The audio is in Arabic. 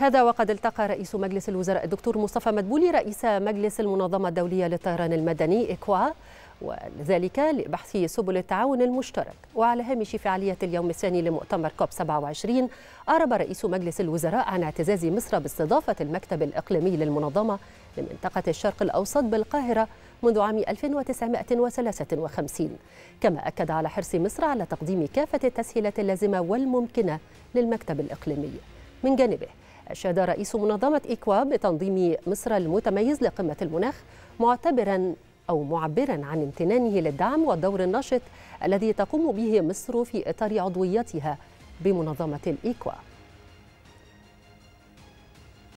هذا وقد التقى رئيس مجلس الوزراء الدكتور مصطفى مدبولي رئيس مجلس المنظمة الدولية للطيران المدني إكوا وذلك لبحث سبل التعاون المشترك وعلى هامش فعالية اليوم الثاني لمؤتمر كوب 27 أعرب رئيس مجلس الوزراء عن اعتزاز مصر باستضافة المكتب الإقليمي للمنظمة لمنطقة الشرق الأوسط بالقاهرة منذ عام 1953 كما أكد على حرص مصر على تقديم كافة التسهيلات اللازمة والممكنة للمكتب الإقليمي من جانبه أشاد رئيس منظمة إيكواب بتنظيم مصر المتميز لقمة المناخ معتبرا أو معبرا عن امتنانه للدعم والدور النشط الذي تقوم به مصر في إطار عضويتها بمنظمة الإيكواب